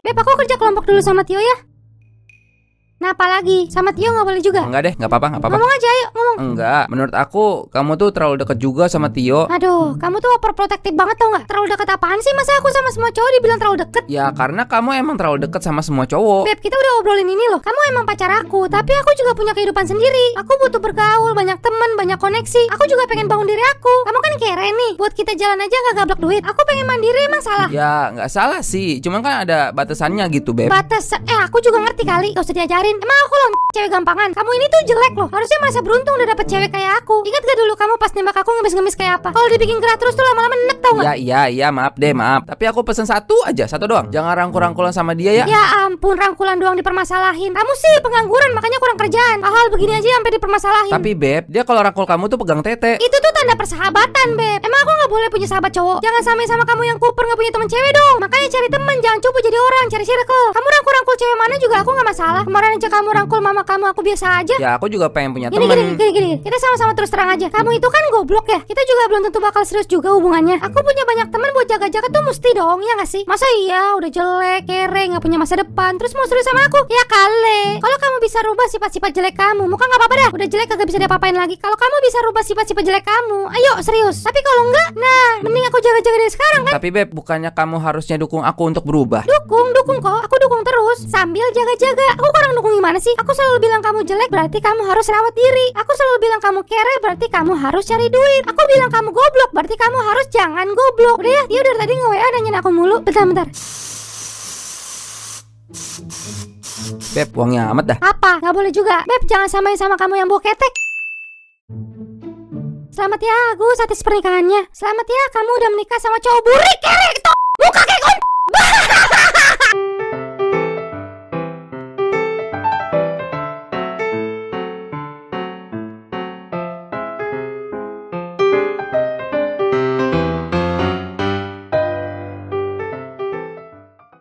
Beb, aku kerja kelompok dulu sama Tio ya. Nah, apalagi lagi? Sama Tio nggak boleh juga. Enggak deh, nggak apa-apa, nggak apa-apa. Ngomong aja, ayo dong. Enggak, menurut aku kamu tuh terlalu dekat juga sama Tio. Aduh, kamu tuh overprotective banget tau gak? Terlalu dekat apaan sih? Masa aku sama semua cowok dibilang terlalu deket? Ya karena kamu emang terlalu deket sama semua cowok. Beb, kita udah obrolin ini loh. Kamu emang pacar aku, tapi aku juga punya kehidupan sendiri. Aku butuh bergaul, banyak temen, banyak koneksi. Aku juga pengen bangun diri aku. Kamu kan keren nih, buat kita jalan aja gak gablok duit. Aku pengen mandiri emang salah. Ya gak salah sih, cuman kan ada batasannya gitu beb. Batas? Eh aku juga ngerti kali. Gak usah diajarin. Emang aku loh cewek gampangan. Kamu ini tuh jelek loh. Harusnya masa beruntung udah dapet cewek kayak aku Ingat gak dulu kamu pas nembak aku ngemis-ngemis kayak apa? Kalau dibikin gerah terus tuh lama-lama enek tau gak? Ya iya iya maaf deh maaf Tapi aku pesen satu aja satu doang Jangan rangkul-rangkulan sama dia ya Ya ampun rangkulan doang dipermasalahin Kamu sih pengangguran makanya kurang kerjaan Hal-hal begini aja sampai dipermasalahin Tapi Beb dia kalau rangkul kamu tuh pegang tete Itu tuh tanda persahabatan Beb Emang aku gak boleh punya sahabat cowok Jangan samain sama kamu yang kuper gak punya temen cewek dong Makanya cari temen jangan cupu jadi orang cari circle Kamu rangkul cewek mana juga aku nggak masalah. Kemarin aja kamu rangkul mama kamu, aku biasa aja. Ya aku juga pengen punya teman. Gini, gini, gini, gini. Kita sama-sama terus terang aja. Kamu itu kan goblok ya. Kita juga belum tentu bakal serius juga hubungannya. Aku punya banyak teman buat jaga-jaga tuh mesti dong, ya nggak sih? Masa iya udah jelek, kere, nggak punya masa depan, terus mau serius sama aku? Ya kale. Kalau kamu bisa rubah sifat-sifat jelek kamu, muka nggak apa-apa dah. Udah jelek kagak bisa diapa-apain lagi. Kalau kamu bisa rubah sifat-sifat jelek kamu, ayo serius. Tapi kalau enggak, nah, mending cewek dari sekarang kan? Tapi Beb, bukannya kamu harusnya dukung aku untuk berubah? Dukung, dukung kok. Aku dukung terus. Sambil jaga-jaga. Aku kurang dukung gimana sih? Aku selalu bilang kamu jelek berarti kamu harus rawat diri. Aku selalu bilang kamu kere berarti kamu harus cari duit. Aku bilang kamu goblok berarti kamu harus jangan goblok. Udah ya, dia udah tadi nge-WA nanyain aku mulu. Bentar-bentar. Beb, uangnya amat dah. Apa? Gak boleh juga. Beb, jangan samain sama kamu yang bawa ketek Selamat ya Agus atas pernikahannya. Selamat ya kamu udah menikah sama cowok burik kerek.